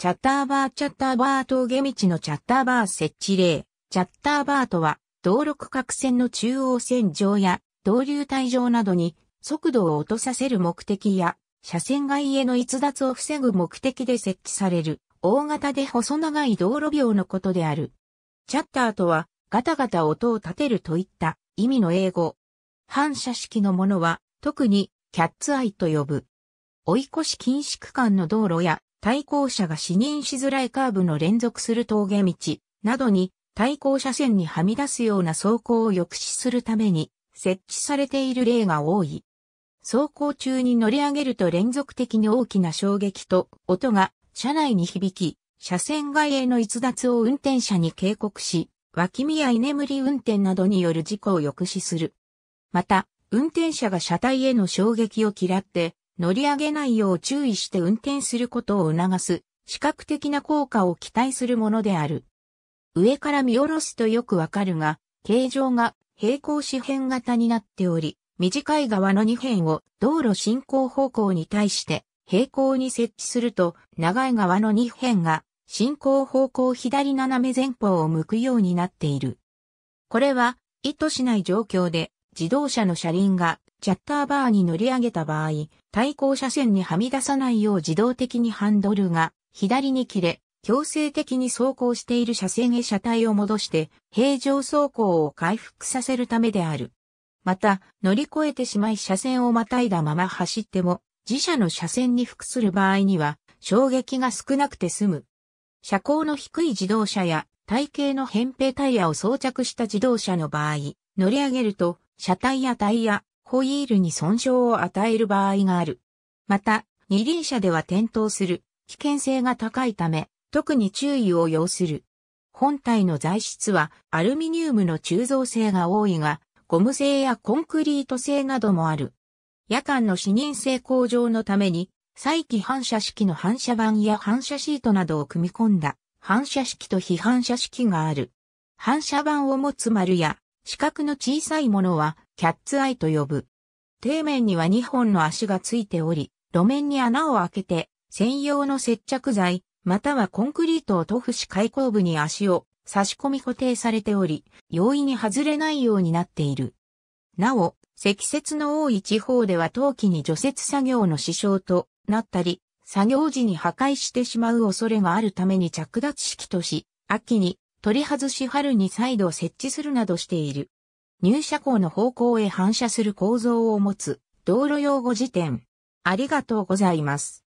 チャッターバーチャッターバー峠道のチャッターバー設置例。チャッターバーとは、道路区画線の中央線上や、導流帯上などに、速度を落とさせる目的や、車線外への逸脱を防ぐ目的で設置される、大型で細長い道路病のことである。チャッターとは、ガタガタ音を立てるといった意味の英語。反射式のものは、特に、キャッツアイと呼ぶ。追い越し禁止区間の道路や対向車が視認しづらいカーブの連続する峠道などに対向車線にはみ出すような走行を抑止するために設置されている例が多い。走行中に乗り上げると連続的に大きな衝撃と音が車内に響き、車線外への逸脱を運転者に警告し、脇見や居眠り運転などによる事故を抑止する。また、運転者が車体への衝撃を嫌って、乗り上げないよう注意して運転することを促す、視覚的な効果を期待するものである。上から見下ろすとよくわかるが、形状が平行四辺型になっており、短い側の2辺を道路進行方向に対して平行に設置すると、長い側の2辺が進行方向左斜め前方を向くようになっている。これは意図しない状況で自動車の車輪がチャッターバーに乗り上げた場合、対向車線にはみ出さないよう自動的にハンドルが左に切れ、強制的に走行している車線へ車体を戻して平常走行を回復させるためである。また、乗り越えてしまい車線をまたいだまま走っても、自社の車線に服する場合には、衝撃が少なくて済む。車高の低い自動車や体型の扁平タイヤを装着した自動車の場合、乗り上げると車体やタイヤ、ホイールに損傷を与える場合がある。また、二輪車では転倒する危険性が高いため、特に注意を要する。本体の材質はアルミニウムの鋳造性が多いが、ゴム製やコンクリート製などもある。夜間の視認性向上のために、再起反射式の反射板や反射シートなどを組み込んだ反射式と非反射式がある。反射板を持つ丸や四角の小さいものはキャッツアイと呼ぶ。底面には2本の足がついており、路面に穴を開けて専用の接着剤、またはコンクリートを塗布し開口部に足を差し込み固定されており、容易に外れないようになっている。なお、積雪の多い地方では冬季に除雪作業の支障となったり、作業時に破壊してしまう恐れがあるために着脱式とし、秋に取り外し春に再度設置するなどしている。入車口の方向へ反射する構造を持つ道路用語辞典。ありがとうございます。